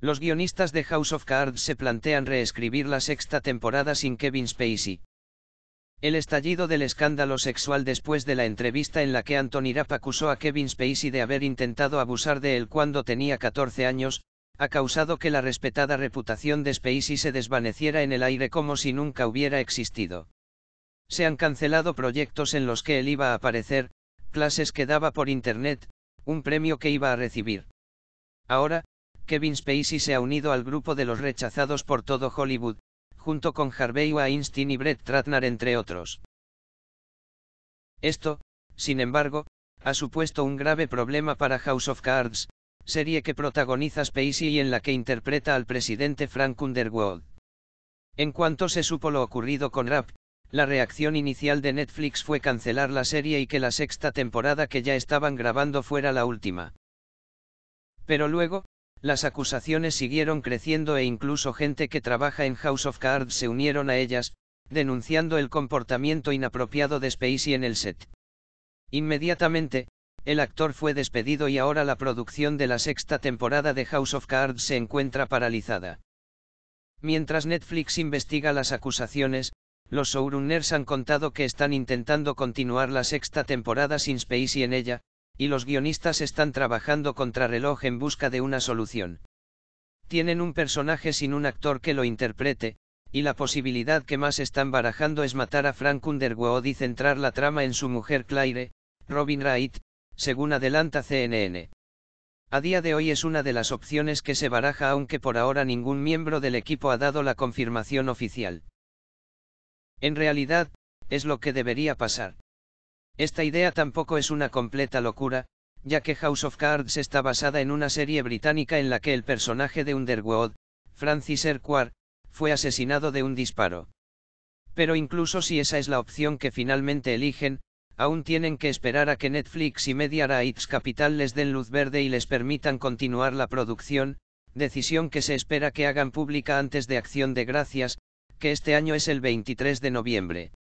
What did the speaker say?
Los guionistas de House of Cards se plantean reescribir la sexta temporada sin Kevin Spacey. El estallido del escándalo sexual después de la entrevista en la que Anthony Rapp acusó a Kevin Spacey de haber intentado abusar de él cuando tenía 14 años, ha causado que la respetada reputación de Spacey se desvaneciera en el aire como si nunca hubiera existido. Se han cancelado proyectos en los que él iba a aparecer, clases que daba por internet, un premio que iba a recibir. Ahora, Kevin Spacey se ha unido al grupo de los rechazados por todo Hollywood, junto con Harvey Weinstein y Brett Ratner entre otros. Esto, sin embargo, ha supuesto un grave problema para House of Cards, serie que protagoniza Spacey y en la que interpreta al presidente Frank Underwood. En cuanto se supo lo ocurrido con Rap, la reacción inicial de Netflix fue cancelar la serie y que la sexta temporada que ya estaban grabando fuera la última. Pero luego, las acusaciones siguieron creciendo e incluso gente que trabaja en House of Cards se unieron a ellas, denunciando el comportamiento inapropiado de Spacey en el set. Inmediatamente, el actor fue despedido y ahora la producción de la sexta temporada de House of Cards se encuentra paralizada. Mientras Netflix investiga las acusaciones, los showrunners han contado que están intentando continuar la sexta temporada sin Spacey en ella, y los guionistas están trabajando contrarreloj en busca de una solución. Tienen un personaje sin un actor que lo interprete, y la posibilidad que más están barajando es matar a Frank Underwood y centrar la trama en su mujer Claire, Robin Wright, según adelanta CNN. A día de hoy es una de las opciones que se baraja aunque por ahora ningún miembro del equipo ha dado la confirmación oficial. En realidad, es lo que debería pasar. Esta idea tampoco es una completa locura, ya que House of Cards está basada en una serie británica en la que el personaje de Underwood, Francis Urquhart, fue asesinado de un disparo. Pero incluso si esa es la opción que finalmente eligen, aún tienen que esperar a que Netflix y Media Rights Capital les den luz verde y les permitan continuar la producción, decisión que se espera que hagan pública antes de Acción de Gracias, que este año es el 23 de noviembre.